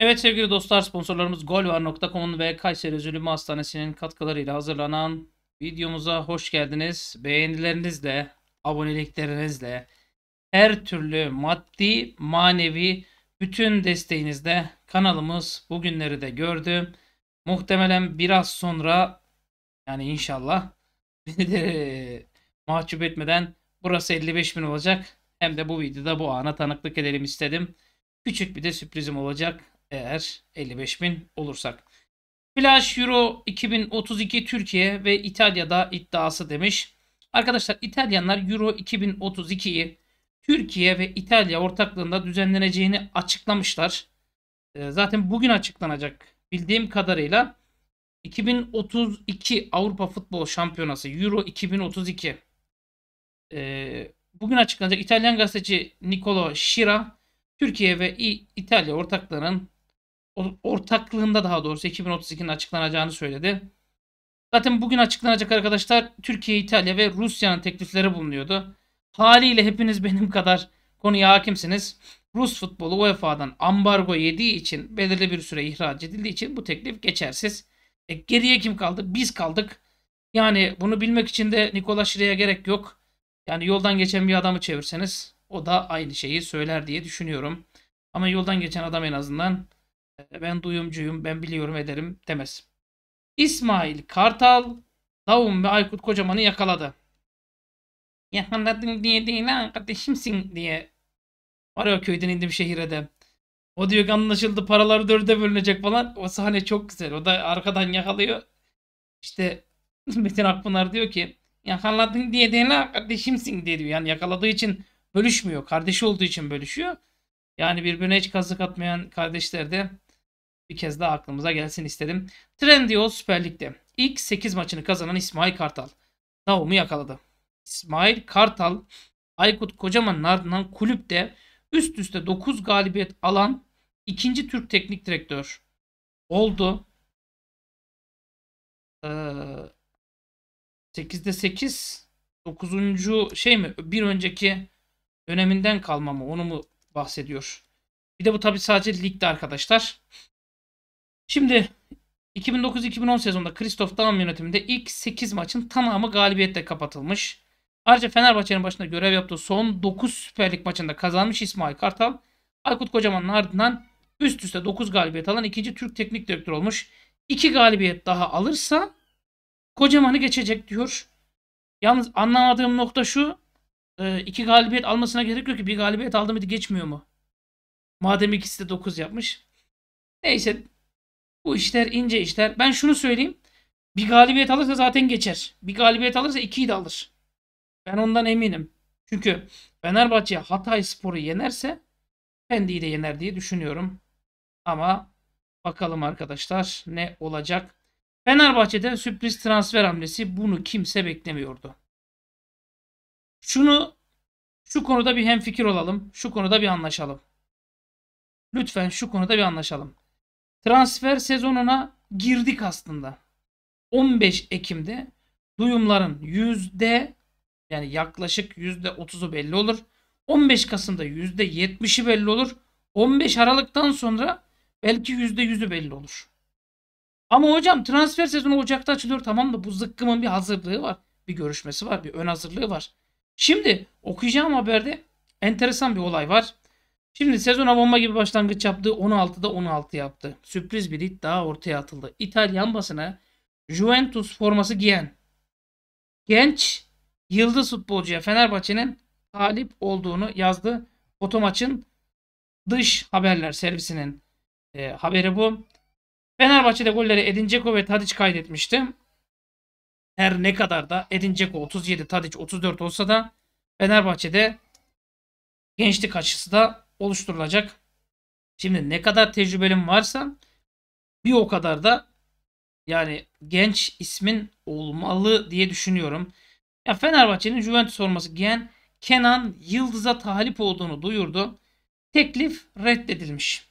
Evet sevgili dostlar sponsorlarımız golvar.com'un ve Kayseri Üzülümü Hastanesi'nin katkılarıyla hazırlanan videomuza hoş geldiniz. Beğenilerinizle, aboneliklerinizle, her türlü maddi, manevi bütün desteğinizle kanalımız bugünleri de gördü. Muhtemelen biraz sonra yani inşallah beni de mahcup etmeden burası 55 bin olacak. Hem de bu videoda bu ana tanıklık edelim istedim. Küçük bir de sürprizim olacak eğer 55.000 olursak. Flash Euro 2032 Türkiye ve İtalya'da iddiası demiş. Arkadaşlar İtalyanlar Euro 2032'yi Türkiye ve İtalya ortaklığında düzenleneceğini açıklamışlar. Ee, zaten bugün açıklanacak bildiğim kadarıyla 2032 Avrupa Futbol Şampiyonası Euro 2032 ee, bugün açıklanacak İtalyan gazeteci Nicolo Şira Türkiye ve İtalya ortaklığının ortaklığında daha doğrusu 2032'nin açıklanacağını söyledi. Zaten bugün açıklanacak arkadaşlar Türkiye, İtalya ve Rusya'nın teklifleri bulunuyordu. Haliyle hepiniz benim kadar konuya hakimsiniz. Rus futbolu UEFA'dan ambargo yediği için belirli bir süre ihraç edildiği için bu teklif geçersiz. E, geriye kim kaldı? Biz kaldık. Yani bunu bilmek için de Nikola Şire'ye gerek yok. Yani yoldan geçen bir adamı çevirseniz o da aynı şeyi söyler diye düşünüyorum. Ama yoldan geçen adam en azından ben duyumcuyum, ben biliyorum ederim demez. İsmail Kartal, Davun ve Aykut Kocaman'ı yakaladı. Yakaladın diye değil ha kardeşimsin diye. Var ya köyden indim şehire de. O diyor ki anlaşıldı paralar dörde bölünecek falan. O sahne çok güzel. O da arkadan yakalıyor. İşte Metin Akpınar diyor ki yakaladın diye değil ha kardeşimsin diye diyor. Yani yakaladığı için bölüşmüyor. Kardeşi olduğu için bölüşüyor. Yani birbirine hiç kazık atmayan kardeşler de bir kez daha aklımıza gelsin istedim. Trendyol Süper Lig'de ilk 8 maçını kazanan İsmail Kartal. Davum'u yakaladı. İsmail Kartal Aykut Kocaman'ın ardından kulüpte üst üste 9 galibiyet alan ikinci Türk teknik direktör oldu. Ee, 8'de 8 9. şey mi bir önceki döneminden kalma onu mu bahsediyor. Bir de bu tabi sadece ligde arkadaşlar. Şimdi 2009-2010 sezonunda Christoph Daum yönetiminde ilk 8 maçın tamamı galibiyetle kapatılmış. Ayrıca Fenerbahçe'nin başında görev yaptığı son 9 Süper Lig maçında kazanmış İsmail Kartal, Aykut Kocaman'ın ardından üst üste 9 galibiyet alan ikinci Türk teknik direktör olmuş. 2 galibiyet daha alırsa Kocaman'ı geçecek diyor. Yalnız anlamadığım nokta şu. E, iki galibiyet almasına gerek yok ki. Bir galibiyet aldı mıydı geçmiyor mu? Madem ikisi de 9 yapmış. Neyse bu işler ince işler. Ben şunu söyleyeyim. Bir galibiyet alırsa zaten geçer. Bir galibiyet alırsa ikiyi de alır. Ben ondan eminim. Çünkü Fenerbahçe Hatay Spor'u yenerse Fendi'yi de yener diye düşünüyorum. Ama bakalım arkadaşlar ne olacak. Fenerbahçe'de sürpriz transfer hamlesi bunu kimse beklemiyordu. Şunu şu konuda bir hemfikir olalım. Şu konuda bir anlaşalım. Lütfen şu konuda bir anlaşalım transfer sezonuna girdik aslında. 15 Ekim'de duyumların yüzde yani yaklaşık yüzde 30'u belli olur. 15 Kasım'da yüzde 70'i belli olur. 15 Aralık'tan sonra belki yüzde 100'ü belli olur. Ama hocam transfer sezonu Ocak'ta açılıyor tamam da bu zıkkımın bir hazırlığı var. Bir görüşmesi var, bir ön hazırlığı var. Şimdi okuyacağım haberde enteresan bir olay var. Şimdi sezona bomba gibi başlangıç yaptı. 16'da 16 yaptı. Sürpriz bir daha ortaya atıldı. İtalyan basına Juventus forması giyen genç yıldız futbolcuya Fenerbahçe'nin talip olduğunu yazdı. Otomaç'ın dış haberler servisinin e, haberi bu. Fenerbahçe'de golleri Edin Dzeko ve Tadic kaydetmişti. Her ne kadar da Edin Dzeko 37, Tadic 34 olsa da Fenerbahçe'de gençlik açısı da oluşturulacak. Şimdi ne kadar tecrübelin varsan bir o kadar da yani genç ismin olmalı diye düşünüyorum. Ya Fenerbahçe'nin Juventus olması Gen Kenan Yıldız'a talip olduğunu duyurdu. Teklif reddedilmiş.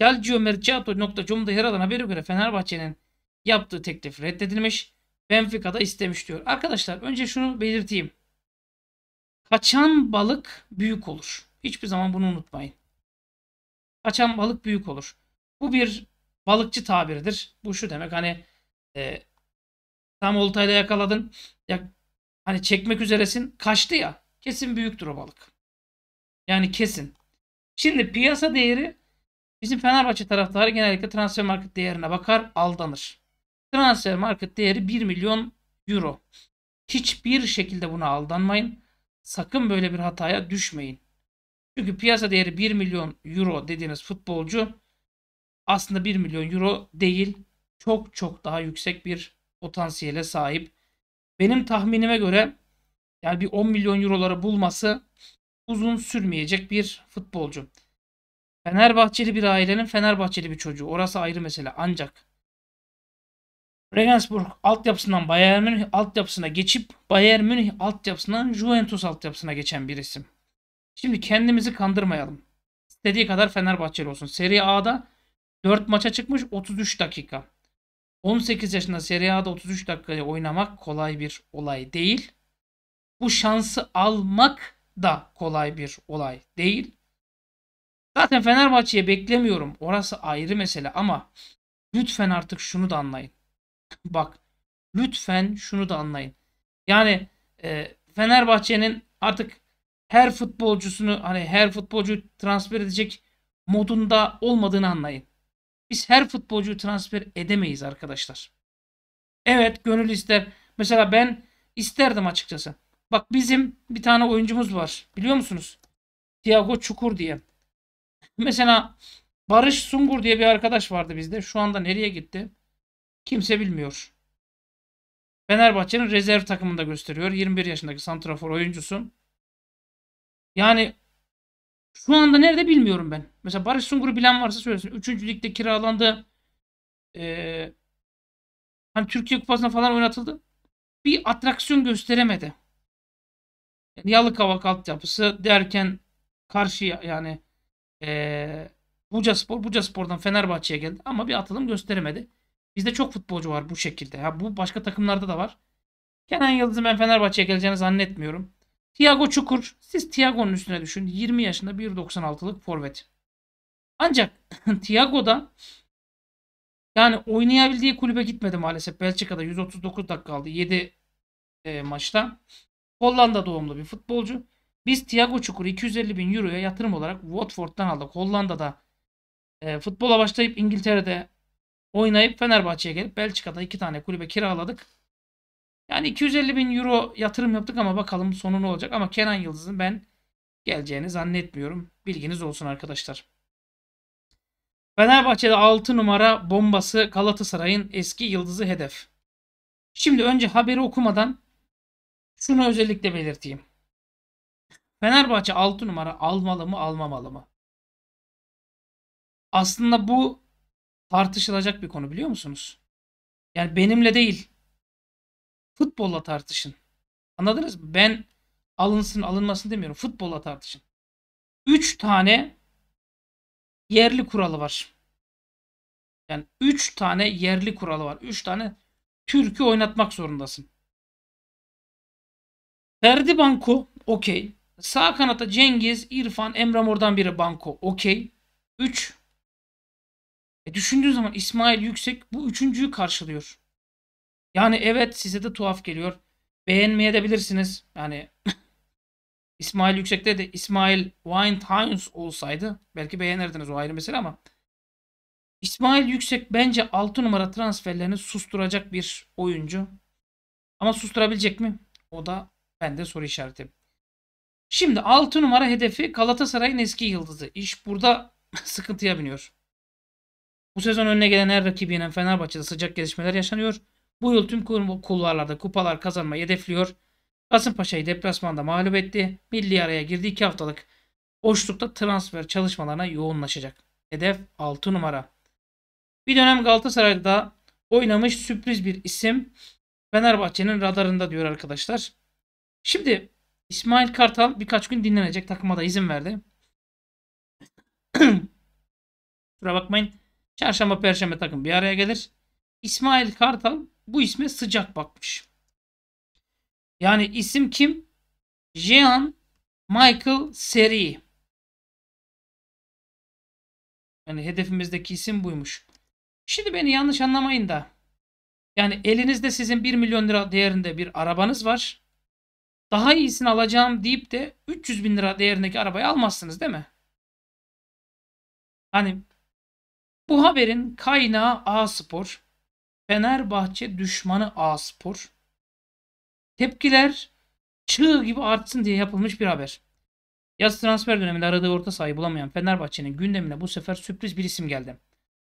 Calciomercato.com'da yer alan habere göre Fenerbahçe'nin yaptığı teklif reddedilmiş. Benfica'da istemiş diyor. Arkadaşlar önce şunu belirteyim. Kaçan balık büyük olur. Hiçbir zaman bunu unutmayın. Kaçan balık büyük olur. Bu bir balıkçı tabiridir. Bu şu demek hani e, tam oltayla yakaladın. Ya, hani çekmek üzeresin. Kaçtı ya. Kesin büyüktür o balık. Yani kesin. Şimdi piyasa değeri bizim Fenerbahçe taraftarı genellikle transfer market değerine bakar aldanır. Transfer market değeri 1 milyon euro. Hiçbir şekilde buna aldanmayın. Sakın böyle bir hataya düşmeyin. Çünkü piyasa değeri 1 milyon euro dediğiniz futbolcu aslında 1 milyon euro değil. Çok çok daha yüksek bir potansiyele sahip. Benim tahminime göre yani bir 10 milyon euroları bulması uzun sürmeyecek bir futbolcu. Fenerbahçeli bir ailenin Fenerbahçeli bir çocuğu. Orası ayrı mesele. Ancak Regensburg altyapısından Bayern Münih altyapısına geçip Bayern Münih altyapısından Juventus altyapısına geçen bir isim. Şimdi kendimizi kandırmayalım. İstediği kadar Fenerbahçeli olsun. Serie A'da 4 maça çıkmış 33 dakika. 18 yaşında Serie A'da 33 dakikayı oynamak kolay bir olay değil. Bu şansı almak da kolay bir olay değil. Zaten Fenerbahçe'ye beklemiyorum. Orası ayrı mesele ama lütfen artık şunu da anlayın. Bak lütfen şunu da anlayın. Yani e, Fenerbahçe'nin artık her futbolcusunu hani her futbolcuyu transfer edecek modunda olmadığını anlayın. Biz her futbolcuyu transfer edemeyiz arkadaşlar. Evet gönül ister. Mesela ben isterdim açıkçası. Bak bizim bir tane oyuncumuz var. Biliyor musunuz? Thiago Çukur diye. Mesela Barış Sungur diye bir arkadaş vardı bizde. Şu anda nereye gitti? Kimse bilmiyor. Fenerbahçe'nin rezerv takımında gösteriyor. 21 yaşındaki santrafor oyuncusu. Yani şu anda nerede bilmiyorum ben. Mesela Barış Sungur'u bilen varsa söylesin. Üçüncü ligde kiralandı. Ee, hani Türkiye Kupası'na falan oynatıldı. Bir atraksiyon gösteremedi. Yani Yalıkavak altyapısı derken karşı yani ee, Buca Spor, Buca Spor'dan Fenerbahçe'ye geldi ama bir atılım gösteremedi. Bizde çok futbolcu var bu şekilde. Ya bu başka takımlarda da var. Kenan Yıldız'ın ben Fenerbahçe'ye geleceğini zannetmiyorum. Thiago Çukur. Siz Thiago'nun üstüne düşün. 20 yaşında 1.96'lık forvet. Ancak Thiago'da yani oynayabildiği kulübe gitmedi maalesef. Belçika'da 139 dakika aldı. 7 e, maçta. Hollanda doğumlu bir futbolcu. Biz Thiago Çukuru 250 bin euroya yatırım olarak Watford'dan aldık. Hollanda'da e, futbola başlayıp İngiltere'de oynayıp Fenerbahçe'ye gelip Belçika'da iki tane kulübe kiraladık. Yani 250 bin euro yatırım yaptık ama bakalım sonu ne olacak. Ama Kenan Yıldız'ın ben geleceğini zannetmiyorum. Bilginiz olsun arkadaşlar. Fenerbahçe'de 6 numara bombası Galatasaray'ın eski yıldızı hedef. Şimdi önce haberi okumadan şunu özellikle belirteyim. Fenerbahçe 6 numara almalı mı almamalı mı? Aslında bu tartışılacak bir konu biliyor musunuz? Yani benimle değil Futbolla tartışın. Anladınız mı? Ben alınsın alınmasın demiyorum. Futbolla tartışın. 3 tane yerli kuralı var. Yani 3 tane yerli kuralı var. 3 tane türkü oynatmak zorundasın. Ferdi Banko okey. Sağ kanata Cengiz, İrfan, Emre Mor'dan biri Banko okey. 3. E düşündüğün zaman İsmail Yüksek bu üçüncüyü karşılıyor. Yani evet size de tuhaf geliyor. Beğenmeyebilirsiniz. Yani İsmail Yüksek'te de İsmail Windhouse olsaydı belki beğenirdiniz o ayrı mesele ama İsmail Yüksek bence 6 numara transferlerini susturacak bir oyuncu. Ama susturabilecek mi? O da bende soru işareti. Şimdi 6 numara hedefi Galatasaray'ın eski yıldızı. İş burada sıkıntıya biniyor. Bu sezon önüne gelen her rakibiyle Fenerbahçe'de sıcak gelişmeler yaşanıyor. Bu yıl tüm kulvarlarda kupalar kazanmayı hedefliyor. Kasımpaşa'yı deplasmanda mağlup etti. Milli araya girdi 2 haftalık boşlukta transfer çalışmalarına yoğunlaşacak. Hedef 6 numara. Bir dönem Galatasaray'da oynamış sürpriz bir isim Fenerbahçe'nin radarında diyor arkadaşlar. Şimdi İsmail Kartal birkaç gün dinlenecek. Takıma da izin verdi. Kusura bakmayın. Çarşamba, perşembe takım bir araya gelir. İsmail Kartal bu isme sıcak bakmış. Yani isim kim? Jean Michael Seri. Yani hedefimizdeki isim buymuş. Şimdi beni yanlış anlamayın da. Yani elinizde sizin 1 milyon lira değerinde bir arabanız var. Daha iyisini alacağım deyip de 300 bin lira değerindeki arabayı almazsınız değil mi? Hani bu haberin kaynağı A Spor. Fenerbahçe düşmanı Aspor. Tepkiler çığ gibi artsın diye yapılmış bir haber. Yaz transfer döneminde aradığı orta sahayı bulamayan Fenerbahçe'nin gündemine bu sefer sürpriz bir isim geldi.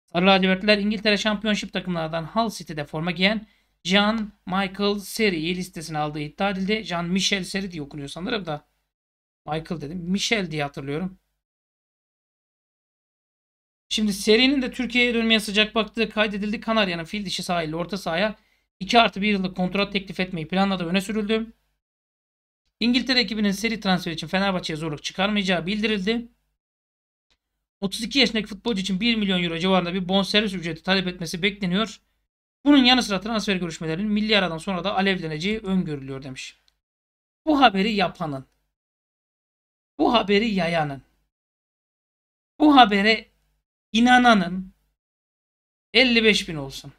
Sarı lacivertliler İngiltere şampiyonşip takımlarından Hull City'de forma giyen Jean Michael Seri'yi listesine aldığı iddia edildi. Jean Michel Seri diye okunuyor sanırım da. Michael dedim. Michel diye hatırlıyorum. Şimdi serinin de Türkiye'ye dönmeye sıcak baktığı kaydedildi. Kanarya'nın fil dişi sahilli orta sahaya 2 artı 1 yıllık kontrat teklif etmeyi planladı öne sürüldü. İngiltere ekibinin seri transfer için Fenerbahçe'ye zorluk çıkarmayacağı bildirildi. 32 yaşındaki futbolcu için 1 milyon euro civarında bir bonservis ücreti talep etmesi bekleniyor. Bunun yanı sıra transfer görüşmelerinin milli aradan sonra da alevleneceği öngörülüyor demiş. Bu haberi yapanın, bu haberi yayanın, bu habere inananın 55 bin olsun.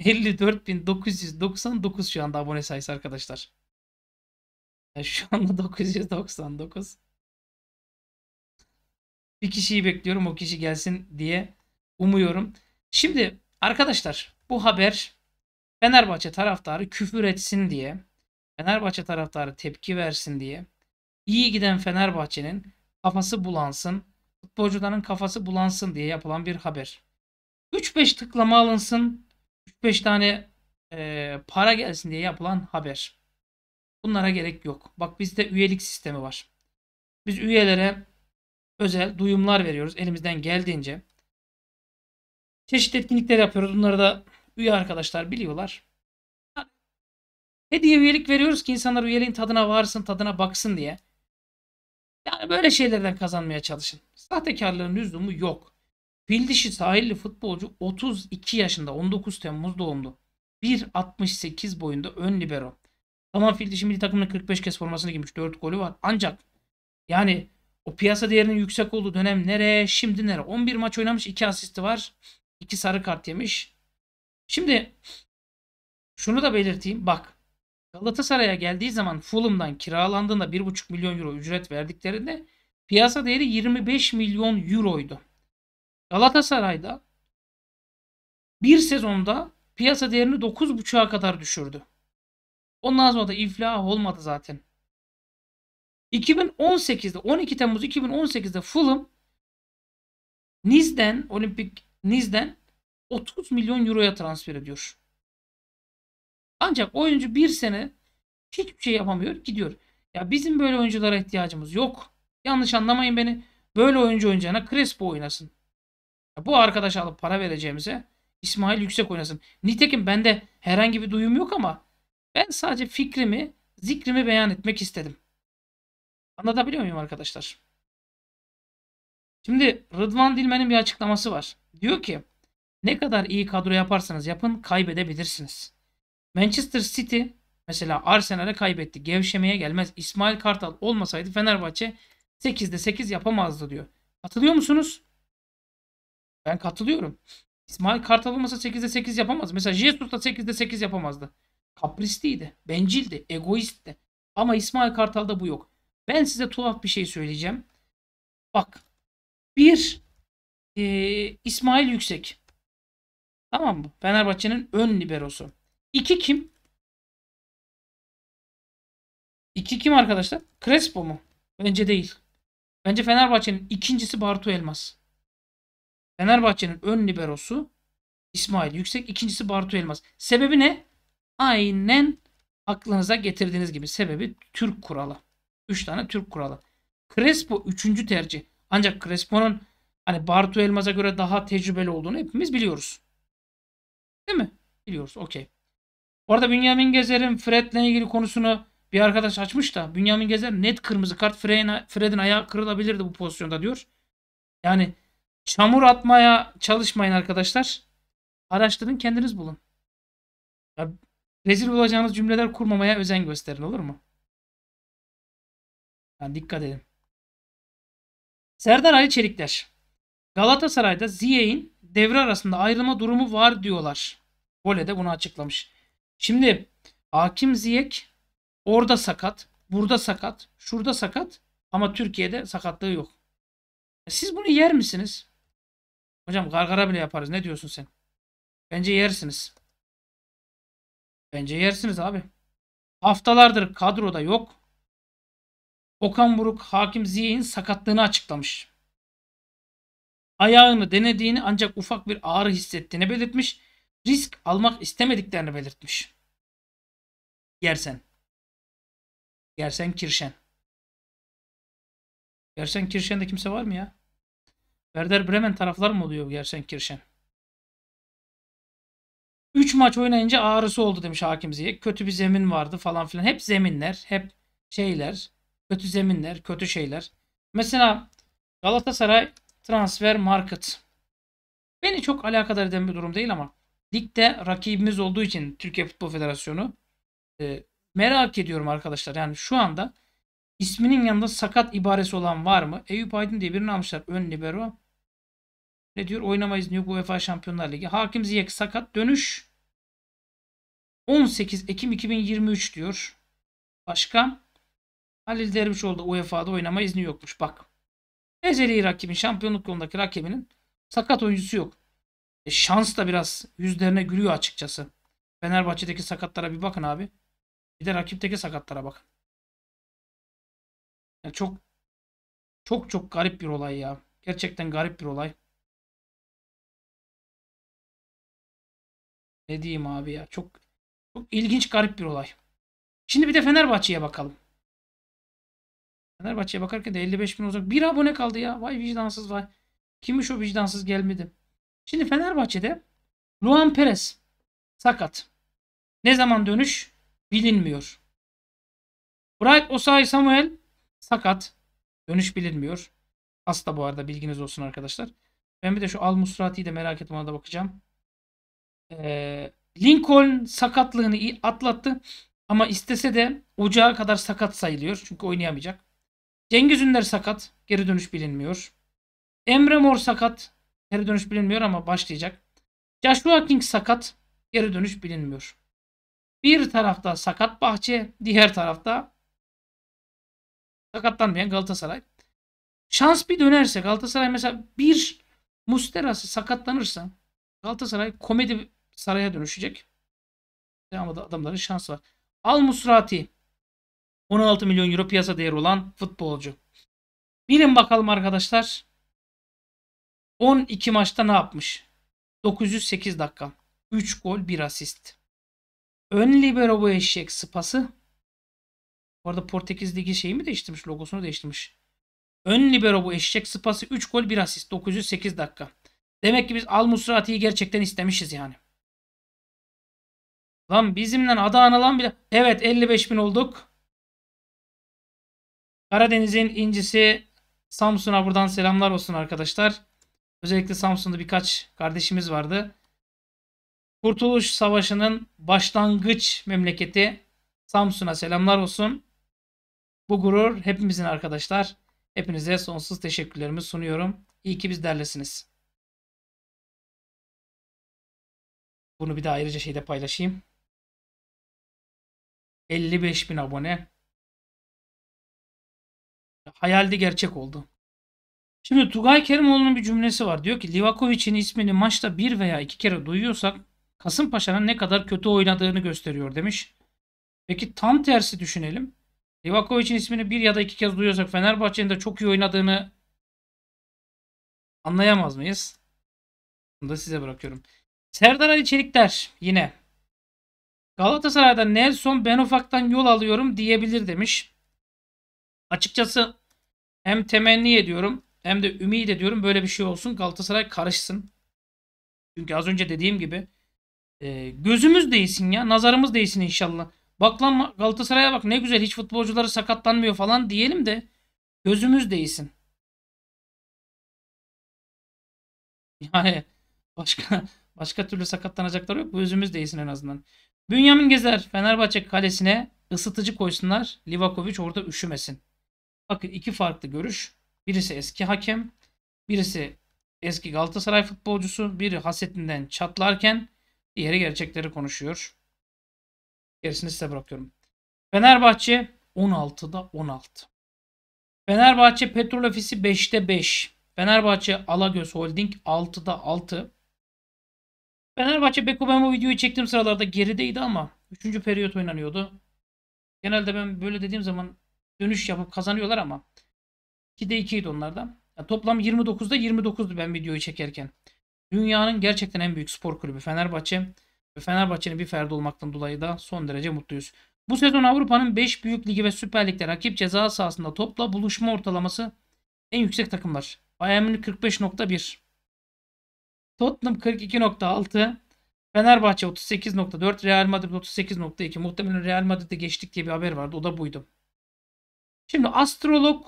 54.999 şu anda abone sayısı arkadaşlar. Yani şu anda 999. Bir kişiyi bekliyorum o kişi gelsin diye umuyorum. Şimdi arkadaşlar bu haber Fenerbahçe taraftarı küfür etsin diye, Fenerbahçe taraftarı tepki versin diye, iyi giden Fenerbahçe'nin kafası bulansın, futbolcuların kafası bulansın diye yapılan bir haber. 3-5 tıklama alınsın, 3-5 tane e, para gelsin diye yapılan haber. Bunlara gerek yok. Bak bizde üyelik sistemi var. Biz üyelere özel duyumlar veriyoruz elimizden geldiğince. Çeşitli etkinlikler yapıyoruz. Bunları da üye arkadaşlar biliyorlar. Hediye üyelik veriyoruz ki insanlar üyeliğin tadına varsın, tadına baksın diye. Yani böyle şeylerden kazanmaya çalışın. Sahtekarlığın lüzumu yok. Bildişi sahilli futbolcu 32 yaşında 19 Temmuz doğumlu. 1.68 boyunda ön libero. Tamam Fildişi milli takımın 45 kez formasını giymiş. 4 golü var. Ancak yani o piyasa değerinin yüksek olduğu dönem nereye? Şimdi nereye? 11 maç oynamış. 2 asisti var. 2 sarı kart yemiş. Şimdi şunu da belirteyim. Bak Galatasaray'a geldiği zaman Fulham'dan kiralandığında 1,5 milyon euro ücret verdiklerinde piyasa değeri 25 milyon euroydu. Galatasaray'da bir sezonda piyasa değerini 9,5'a kadar düşürdü. Ondan sonra da iflah olmadı zaten. 2018'de 12 Temmuz 2018'de Fulham Nizden Olimpik Nizden 30 milyon euroya transfer ediyor. Ancak oyuncu bir sene hiçbir şey yapamıyor gidiyor. Ya bizim böyle oyunculara ihtiyacımız yok. Yanlış anlamayın beni. Böyle oyuncu oynayacağına Crespo oynasın. Ya bu arkadaş alıp para vereceğimize İsmail Yüksek oynasın. Nitekim bende herhangi bir duyum yok ama ben sadece fikrimi, zikrimi beyan etmek istedim. Anlatabiliyor muyum arkadaşlar? Şimdi Rıdvan Dilmen'in bir açıklaması var. Diyor ki ne kadar iyi kadro yaparsanız yapın kaybedebilirsiniz. Manchester City mesela Arsenal'e kaybetti. Gevşemeye gelmez. İsmail Kartal olmasaydı Fenerbahçe 8'de 8 yapamazdı diyor. Katılıyor musunuz? Ben katılıyorum. İsmail Kartal olmasa 8'de 8 yapamaz. Mesela Jesus da 8'de 8 yapamazdı. Kaprisliydi, bencildi, egoistti. Ama İsmail Kartal'da bu yok. Ben size tuhaf bir şey söyleyeceğim. Bak. Bir e, İsmail Yüksek. Tamam mı? Fenerbahçe'nin ön liberosu. 2 kim? 2 kim arkadaşlar? Crespo mu? Bence değil. Bence Fenerbahçe'nin ikincisi Bartu Elmas. Fenerbahçe'nin ön liberosu İsmail Yüksek, ikincisi Bartu Elmas. Sebebi ne? Aynen aklınıza getirdiğiniz gibi sebebi Türk kuralı. 3 tane Türk kuralı. Crespo 3. tercih. Ancak Crespo'nun hani Bartu Elmas'a göre daha tecrübeli olduğunu hepimiz biliyoruz. Değil mi? Biliyoruz. Okey. Orada Bünyamin Gezer'in Fred'le ilgili konusunu bir arkadaş açmış da Bünyamin Gezer net kırmızı kart Fred'in ayağı kırılabilirdi bu pozisyonda diyor. Yani çamur atmaya çalışmayın arkadaşlar. Araştırın kendiniz bulun. Ya, rezil olacağınız cümleler kurmamaya özen gösterin olur mu? Yani dikkat edin. Serdar Ali Çelikler. Galatasaray'da Ziye'in devre arasında ayrılma durumu var diyorlar. Vole de bunu açıklamış. Şimdi Hakim Ziyek orada sakat, burada sakat, şurada sakat ama Türkiye'de sakatlığı yok. E, siz bunu yer misiniz? Hocam gargara bile yaparız. Ne diyorsun sen? Bence yersiniz. Bence yersiniz abi. Haftalardır kadroda yok. Okan Buruk Hakim Ziyek'in sakatlığını açıklamış. Ayağını denediğini ancak ufak bir ağrı hissettiğini belirtmiş risk almak istemediklerini belirtmiş. Yersen. Yersen Kirşen. Yersen Kirşen'de kimse var mı ya? Werder Bremen taraflar mı oluyor Yersen Kirşen? 3 maç oynayınca ağrısı oldu demiş Hakim Ziyek. Kötü bir zemin vardı falan filan. Hep zeminler, hep şeyler, kötü zeminler, kötü şeyler. Mesela Galatasaray transfer market. Beni çok alakadar eden bir durum değil ama Ligde rakibimiz olduğu için Türkiye Futbol Federasyonu e, merak ediyorum arkadaşlar. Yani şu anda isminin yanında sakat ibaresi olan var mı? Eyüp Aydın diye birini almışlar ön libero. Ne diyor? Oynamayız New UEFA Şampiyonlar Ligi. Hakim Ziyek sakat dönüş. 18 Ekim 2023 diyor. Başka? Halil Dervişoğlu UEFA'da oynama izni yokmuş. Bak. Ezeli rakibin şampiyonluk yolundaki rakibinin sakat oyuncusu yok. E, şans da biraz yüzlerine gülüyor açıkçası. Fenerbahçe'deki sakatlara bir bakın abi. Bir de rakipteki sakatlara bakın. Yani çok çok çok garip bir olay ya. Gerçekten garip bir olay. Ne diyeyim abi ya? Çok çok ilginç garip bir olay. Şimdi bir de Fenerbahçe'ye bakalım. Fenerbahçe'ye bakarken de 55 bin olacak. Bir abone kaldı ya. Vay vicdansız vay. Kimmiş o vicdansız gelmedi. Şimdi Fenerbahçe'de Luan Perez sakat. Ne zaman dönüş bilinmiyor. Bright Osay Samuel sakat. Dönüş bilinmiyor. Hasta bu arada bilginiz olsun arkadaşlar. Ben bir de şu Al Musrati'yi de merak ettim da bakacağım. Ee, Lincoln sakatlığını atlattı. Ama istese de ocağa kadar sakat sayılıyor. Çünkü oynayamayacak. Cengiz Ünder sakat. Geri dönüş bilinmiyor. Emre Mor sakat. Geri dönüş bilinmiyor ama başlayacak. Joshua King sakat. Geri dönüş bilinmiyor. Bir tarafta sakat Bahçe. Diğer tarafta sakatlanmayan Galatasaray. Şans bir dönerse Galatasaray mesela bir Musterası sakatlanırsa Galatasaray komedi saraya dönüşecek. Ama adamların şansı var. Al Musrati 16 milyon euro piyasa değeri olan futbolcu. Bilin bakalım arkadaşlar 12 maçta ne yapmış? 908 dakika. 3 gol 1 asist. Ön libero bu eşek sıpası. Bu arada Portekiz Ligi şeyi mi değiştirmiş? Logosunu değiştirmiş. Ön libero bu eşek sıpası 3 gol 1 asist. 908 dakika. Demek ki biz Al Musrati'yi gerçekten istemişiz yani. Lan bizimden adı anılan bile. Evet 55 bin olduk. Karadeniz'in incisi Samsun'a buradan selamlar olsun arkadaşlar. Özellikle Samsun'da birkaç kardeşimiz vardı. Kurtuluş Savaşı'nın başlangıç memleketi Samsun'a selamlar olsun. Bu gurur hepimizin arkadaşlar. Hepinize sonsuz teşekkürlerimi sunuyorum. İyi ki bizlerlesiniz. Bunu bir daha ayrıca şeyde paylaşayım. 55 bin abone. Hayaldi gerçek oldu. Şimdi Tugay Kerimoğlu'nun bir cümlesi var. Diyor ki Livakovic'in ismini maçta bir veya iki kere duyuyorsak Kasımpaşa'nın ne kadar kötü oynadığını gösteriyor demiş. Peki tam tersi düşünelim. Livakovic'in ismini bir ya da iki kez duyuyorsak Fenerbahçe'nin de çok iyi oynadığını anlayamaz mıyız? Bunu da size bırakıyorum. Serdar Ali Çelikler yine. Galatasaray'da Nelson ben ufaktan yol alıyorum diyebilir demiş. Açıkçası hem temenni ediyorum hem de ümit ediyorum böyle bir şey olsun. Galatasaray karışsın. Çünkü az önce dediğim gibi e, gözümüz değsin ya. Nazarımız değsin inşallah. Bak lan Galatasaray'a bak ne güzel hiç futbolcuları sakatlanmıyor falan diyelim de gözümüz değsin. Yani başka başka türlü sakatlanacaklar yok. Gözümüz değsin en azından. Bünyamin Gezer Fenerbahçe kalesine ısıtıcı koysunlar. Livakovic orada üşümesin. Bakın iki farklı görüş. Birisi eski hakem, birisi eski Galatasaray futbolcusu, biri hasetinden çatlarken diğeri gerçekleri konuşuyor. Gerisini size bırakıyorum. Fenerbahçe 16'da 16. Fenerbahçe Petrol Ofisi 5'te 5. Fenerbahçe Alagöz Holding 6'da 6. Fenerbahçe Beko ben bu videoyu çektiğim sıralarda gerideydi ama 3. periyot oynanıyordu. Genelde ben böyle dediğim zaman dönüş yapıp kazanıyorlar ama 2'de 2 idi onlarda. Yani toplam 29'da 29'du ben videoyu çekerken. Dünyanın gerçekten en büyük spor kulübü Fenerbahçe ve Fenerbahçe'nin bir ferdi olmaktan dolayı da son derece mutluyuz. Bu sezon Avrupa'nın 5 büyük ligi ve Süper Lig'de rakip ceza sahasında topla buluşma ortalaması en yüksek takımlar. Bayern Münih 45.1, Tottenham 42.6, Fenerbahçe 38.4, Real Madrid 38.2. Muhtemelen Real Madrid'e geçtik diye bir haber vardı. O da buydu. Şimdi astrolog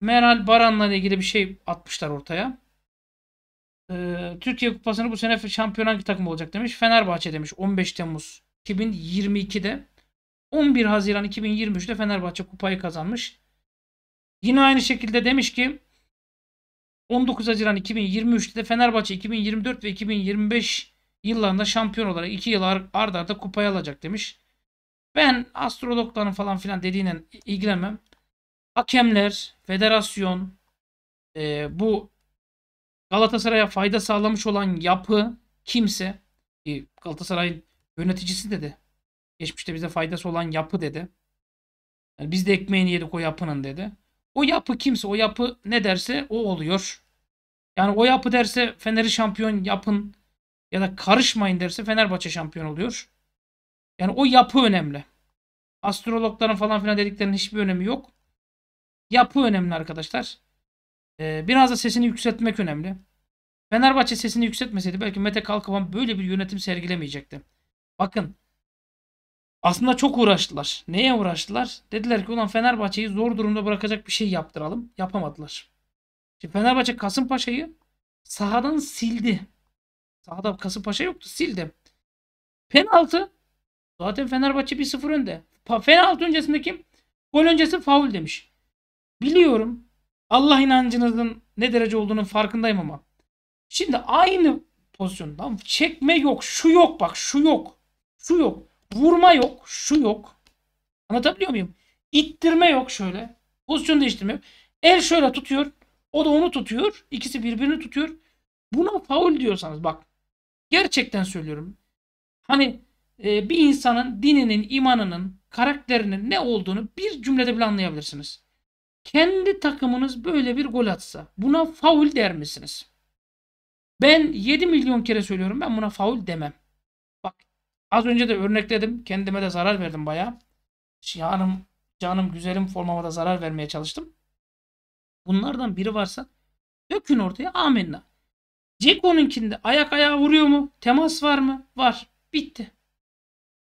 Meral Baran'la ilgili bir şey atmışlar ortaya. Ee, Türkiye Kupası'nı bu sene şampiyon hangi takım olacak demiş. Fenerbahçe demiş 15 Temmuz 2022'de. 11 Haziran 2023'te Fenerbahçe kupayı kazanmış. Yine aynı şekilde demiş ki 19 Haziran 2023'te de Fenerbahçe 2024 ve 2025 yıllarında şampiyon olarak 2 yıl ar arda arda kupayı alacak demiş. Ben astrologların falan filan dediğine ilgilenmem. Hakemler, federasyon, e, bu Galatasaray'a fayda sağlamış olan yapı kimse, e, Galatasaray'ın yöneticisi dedi. Geçmişte bize faydası olan yapı dedi. Yani biz de ekmeğini yedik o yapının dedi. O yapı kimse, o yapı ne derse o oluyor. Yani o yapı derse Fener'i şampiyon yapın ya da karışmayın derse Fenerbahçe şampiyon oluyor. Yani o yapı önemli. Astrologların falan filan dediklerinin hiçbir önemi yok. Yapı önemli arkadaşlar. Ee, biraz da sesini yükseltmek önemli. Fenerbahçe sesini yükseltmeseydi belki Mete Kalkovan böyle bir yönetim sergilemeyecekti. Bakın aslında çok uğraştılar. Neye uğraştılar? Dediler ki ulan Fenerbahçe'yi zor durumda bırakacak bir şey yaptıralım. Yapamadılar. Şimdi Fenerbahçe Kasımpaşa'yı sahadan sildi. Sahada Kasımpaşa yoktu sildi. Penaltı zaten Fenerbahçe 1-0 önde. Penaltı öncesinde kim? Gol öncesi faul demiş. Biliyorum. Allah inancınızın ne derece olduğunun farkındayım ama. Şimdi aynı pozisyondan çekme yok. Şu yok bak şu yok. Şu yok. Vurma yok. Şu yok. Anlatabiliyor muyum? İttirme yok şöyle. Pozisyon değiştirme yok. El şöyle tutuyor. O da onu tutuyor. ikisi birbirini tutuyor. Buna faul diyorsanız bak. Gerçekten söylüyorum. Hani e, bir insanın dininin, imanının, karakterinin ne olduğunu bir cümlede bile anlayabilirsiniz kendi takımınız böyle bir gol atsa buna faul der misiniz? Ben 7 milyon kere söylüyorum ben buna faul demem. Bak az önce de örnekledim kendime de zarar verdim baya. Canım, canım güzelim formama da zarar vermeye çalıştım. Bunlardan biri varsa dökün ortaya amenna. Ceko'nunkinde ayak ayağa vuruyor mu? Temas var mı? Var. Bitti.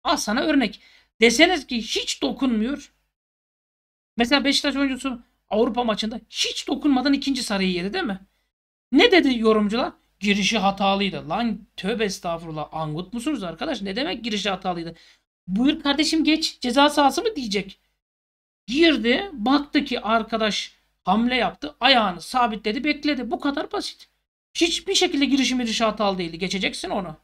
Al sana örnek. Deseniz ki hiç dokunmuyor. Mesela Beşiktaş oyuncusu Avrupa maçında hiç dokunmadan ikinci sarıyı yedi değil mi? Ne dedi yorumcular? Girişi hatalıydı. Lan tövbe estağfurullah. Angut musunuz arkadaş? Ne demek girişi hatalıydı? Buyur kardeşim geç. Ceza sahası mı diyecek? Girdi. Baktı ki arkadaş hamle yaptı. Ayağını sabitledi. Bekledi. Bu kadar basit. Hiçbir şekilde girişi mirişi hatalı değildi. Geçeceksin onu.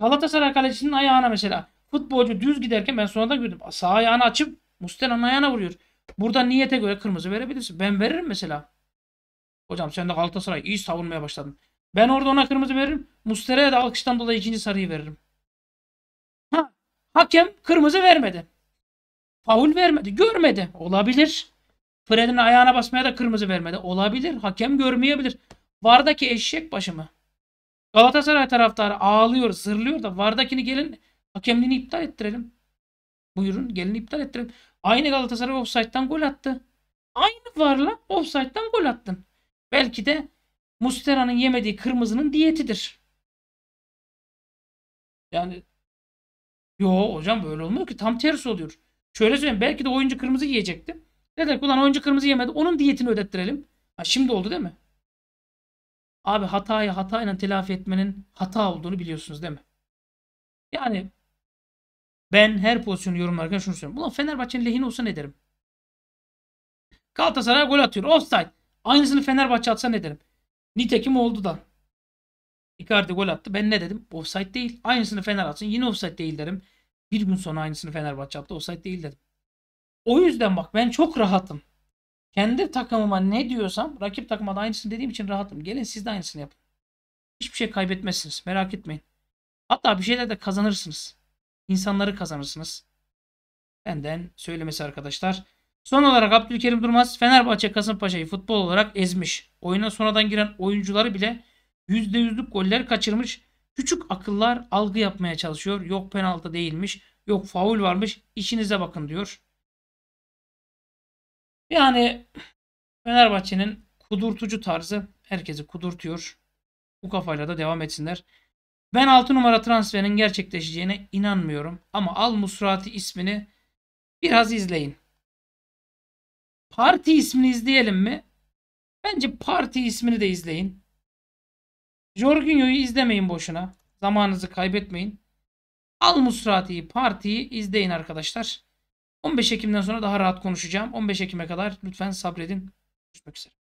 Galatasaray kalecisinin ayağına mesela. Futbolcu düz giderken ben sonradan gördüm. Sağ ayağını açıp Mustafa'nın ayağına vuruyor. Burada niyete göre kırmızı verebilirsin. Ben veririm mesela. Hocam sen de Galatasaray iyi savunmaya başladın. Ben orada ona kırmızı veririm. Mustera'ya da alkıştan dolayı ikinci sarıyı veririm. Ha, hakem kırmızı vermedi. Faul vermedi. Görmedi. Olabilir. Fred'in ayağına basmaya da kırmızı vermedi. Olabilir. Hakem görmeyebilir. Vardaki eşek başı mı? Galatasaray taraftarı ağlıyor, zırlıyor da Vardakini gelin hakemliğini iptal ettirelim. Buyurun gelin iptal ettirelim. Aynı Galatasaray offside'dan gol attı. Aynı varla offside'dan gol attın. Belki de Mustera'nın yemediği kırmızının diyetidir. Yani yo hocam böyle olmuyor ki tam tersi oluyor. Şöyle söyleyeyim belki de oyuncu kırmızı yiyecekti. Dediler ulan oyuncu kırmızı yemedi onun diyetini ödettirelim. Ha, şimdi oldu değil mi? Abi hatayı hatayla telafi etmenin hata olduğunu biliyorsunuz değil mi? Yani ben her pozisyonu yorumlarken şunu söylüyorum. Ulan Fenerbahçe'nin lehine olsa ne derim? Galatasaray gol atıyor. Offside. Aynısını Fenerbahçe atsa ne derim? Nitekim oldu da. Icardi gol attı. Ben ne dedim? Offside değil. Aynısını Fener atsın. Yine offside değil derim. Bir gün sonra aynısını Fenerbahçe yaptı. Offside değil dedim. O yüzden bak ben çok rahatım. Kendi takımıma ne diyorsam rakip takıma da aynısını dediğim için rahatım. Gelin siz de aynısını yapın. Hiçbir şey kaybetmezsiniz. Merak etmeyin. Hatta bir şeyler de kazanırsınız insanları kazanırsınız. Benden söylemesi arkadaşlar. Son olarak Abdülkerim Durmaz Fenerbahçe Kasımpaşa'yı futbol olarak ezmiş. Oyuna sonradan giren oyuncuları bile %100'lük goller kaçırmış. Küçük akıllar algı yapmaya çalışıyor. Yok penaltı değilmiş. Yok faul varmış. İşinize bakın diyor. Yani Fenerbahçe'nin kudurtucu tarzı herkesi kudurtuyor. Bu kafayla da devam etsinler. Ben 6 numara transferinin gerçekleşeceğine inanmıyorum. Ama Al Musrati ismini biraz izleyin. Parti ismini izleyelim mi? Bence parti ismini de izleyin. Jorginho'yu izlemeyin boşuna. Zamanınızı kaybetmeyin. Al Musrati'yi, partiyi izleyin arkadaşlar. 15 Ekim'den sonra daha rahat konuşacağım. 15 Ekim'e kadar lütfen sabredin. Görüşmek üzere.